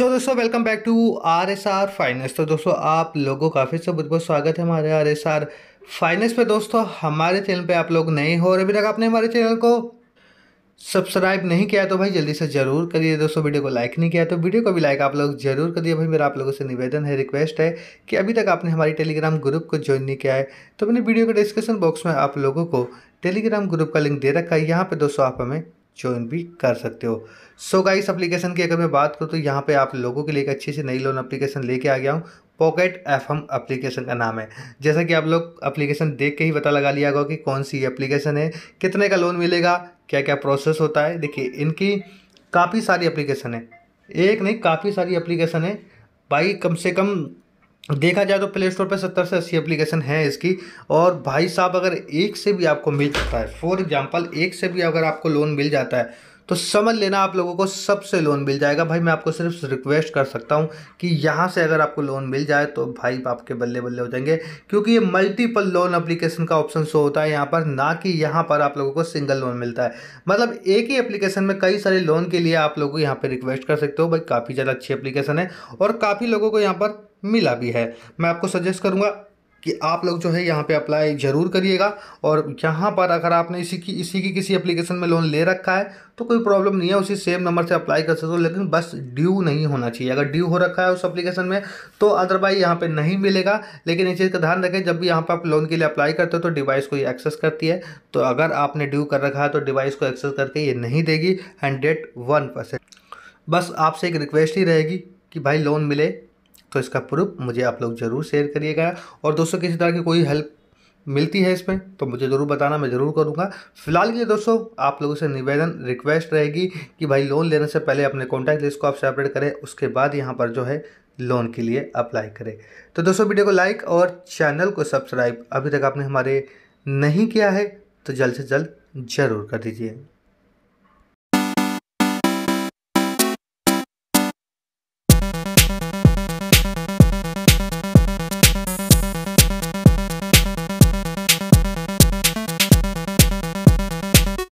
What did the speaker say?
सो so, दोस्तों welcome back to R S R finance तो दोस्तों आप लोगों का फिर से बहुत बहुत स्वागत है हमारे आर एस आर फाइनेंस पे दोस्तों हमारे चैनल पे आप लोग नए हो और अभी तक आपने हमारे चैनल को सब्सक्राइब नहीं किया तो भाई जल्दी से जरूर करिए दोस्तों वीडियो को लाइक नहीं किया तो वीडियो को भी लाइक आप लोग जरूर करिए भाई मेरा आप लोगों से निवेदन है रिक्वेस्ट है कि अभी तक आपने हमारी टेलीग्राम ग्रुप को ज्वाइन नहीं किया है तो मैंने वीडियो के डिस्क्रिप्शन बॉक्स में आप लोगों को टेलीग्राम ग्रुप का लिंक दे रखा है यहाँ पर दोस्तों आप हमें ज्वाइन भी कर सकते हो सो so गाइस एप्लीकेशन की अगर मैं बात करूँ तो यहाँ पे आप लोगों के लिए एक अच्छी सी नई लोन एप्लीकेशन लेके आ गया हूँ पॉकेट एफ एम एप्लीकेशन का नाम है जैसा कि आप लोग एप्लीकेशन देख के ही पता लगा लिया होगा कि कौन सी एप्लीकेशन है कितने का लोन मिलेगा क्या क्या प्रोसेस होता है देखिए इनकी काफ़ी सारी एप्लीकेशन है एक नहीं काफ़ी सारी एप्लीकेशन है भाई कम से कम देखा जाए तो प्ले स्टोर पर सत्तर से अस्सी एप्लीकेशन है इसकी और भाई साहब अगर एक से भी आपको मिल जाता है फॉर एग्जांपल एक से भी अगर आपको लोन मिल जाता है तो समझ लेना आप लोगों को सबसे लोन मिल जाएगा भाई मैं आपको सिर्फ रिक्वेस्ट कर सकता हूँ कि यहाँ से अगर आपको लोन मिल जाए तो भाई आपके बल्ले बल्ले हो जाएंगे क्योंकि ये मल्टीपल लोन अप्लीकेशन का ऑप्शन शो होता है यहाँ पर ना कि यहाँ पर आप लोगों को सिंगल लोन मिलता है मतलब एक ही एप्लीकेशन में कई सारे लोन के लिए आप लोग यहाँ पर रिक्वेस्ट कर सकते हो भाई काफ़ी ज़्यादा अच्छी अप्लीकेशन है और काफ़ी लोगों को यहाँ पर मिला भी है मैं आपको सजेस्ट करूँगा कि आप लोग जो है यहाँ पे अप्लाई ज़रूर करिएगा और यहाँ पर अगर आपने इसी की इसी की किसी एप्लीकेशन में लोन ले रखा है तो कोई प्रॉब्लम नहीं है उसी सेम नंबर से अप्लाई कर सकते हो लेकिन बस ड्यू नहीं होना चाहिए अगर ड्यू हो रखा है उस एप्लीकेशन में तो अदरवाइज यहाँ पे नहीं मिलेगा लेकिन इस चीज़ का ध्यान रखें जब भी यहाँ पर आप लोन के लिए अप्लाई करते हो तो डिवाइस को ये एक्सेस करती है तो अगर आपने ड्यू कर रखा है तो डिवाइस को एक्सेस करके ये नहीं देगी हंड्रेड वन परसेंट बस आपसे एक रिक्वेस्ट ही रहेगी कि भाई लोन मिले तो इसका प्रूफ मुझे आप लोग ज़रूर शेयर करिएगा और दोस्तों किसी तरह की कोई हेल्प मिलती है इसमें तो मुझे ज़रूर बताना मैं ज़रूर करूँगा फिलहाल ये दोस्तों आप लोगों से निवेदन रिक्वेस्ट रहेगी कि भाई लोन लेने से पहले अपने कॉन्टैक्ट लिस्ट को आप सेपरेट करें उसके बाद यहाँ पर जो है लोन के लिए अप्लाई करें तो दोस्तों वीडियो को लाइक और चैनल को सब्सक्राइब अभी तक आपने हमारे नहीं किया है तो जल्द से जल्द ज़रूर कर दीजिए